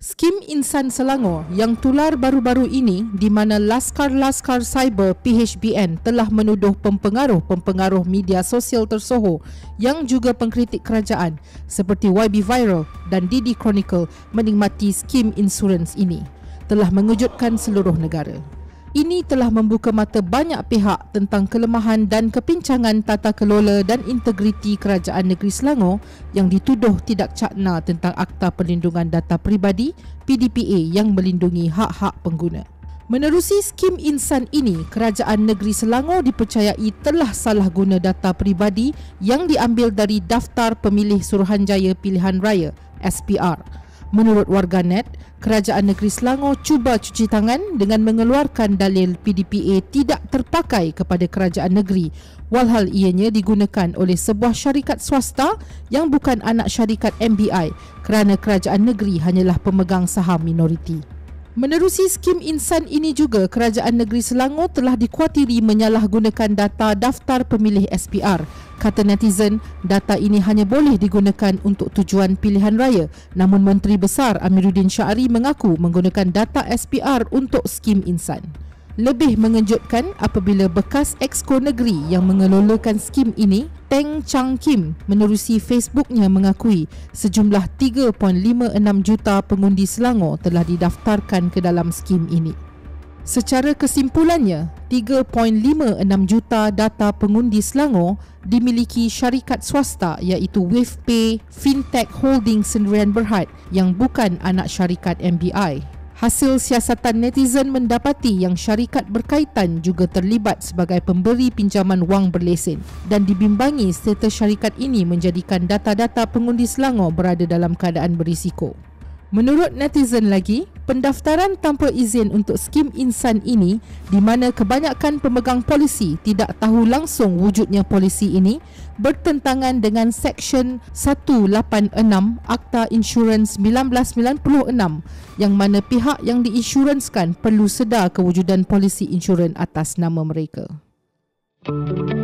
Skim Insan Selangor yang tular baru-baru ini di mana laskar-laskar cyber PHBN telah menuduh pempengaruh-pempengaruh media sosial tersohor yang juga pengkritik kerajaan seperti YB Viral dan Didi Chronicle menikmati skim insurans ini telah mengejutkan seluruh negara ini telah membuka mata banyak pihak tentang kelemahan dan kepincangan tata kelola dan integriti kerajaan negeri Selangor yang dituduh tidak cakna tentang Akta Perlindungan Data Peribadi PDPA yang melindungi hak-hak pengguna. Menerusi skim insan ini, kerajaan negeri Selangor dipercayai telah salah guna data peribadi yang diambil dari daftar pemilih Suruhanjaya Pilihan Raya SPR Menurut warganet, Kerajaan Negeri Selangor cuba cuci tangan dengan mengeluarkan dalil PDPA tidak terpakai kepada kerajaan negeri walhal ianya digunakan oleh sebuah syarikat swasta yang bukan anak syarikat MBI kerana kerajaan negeri hanyalah pemegang saham minoriti. Menerusi skim insan ini juga, Kerajaan Negeri Selangor telah dikuatiri menyalahgunakan data daftar pemilih SPR. Kata netizen, data ini hanya boleh digunakan untuk tujuan pilihan raya. Namun Menteri Besar Amiruddin Syari mengaku menggunakan data SPR untuk skim insan. Lebih mengejutkan apabila bekas exco negeri yang mengelolakan skim ini, Teng Chang Kim menerusi Facebooknya mengakui sejumlah 3.56 juta pengundi Selangor telah didaftarkan ke dalam skim ini. Secara kesimpulannya, 3.56 juta data pengundi Selangor dimiliki syarikat swasta iaitu WavePay Fintech Holding Sendirian Berhad yang bukan anak syarikat MBI. Hasil siasatan netizen mendapati yang syarikat berkaitan juga terlibat sebagai pemberi pinjaman wang berlesen dan dibimbangi status syarikat ini menjadikan data-data pengundi Selangor berada dalam keadaan berisiko. Menurut netizen lagi, pendaftaran tanpa izin untuk skim insan ini di mana kebanyakan pemegang polisi tidak tahu langsung wujudnya polisi ini bertentangan dengan Seksyen 186 Akta Insurans 1996 yang mana pihak yang diinsuranskan perlu sedar kewujudan polisi insurans atas nama mereka. Música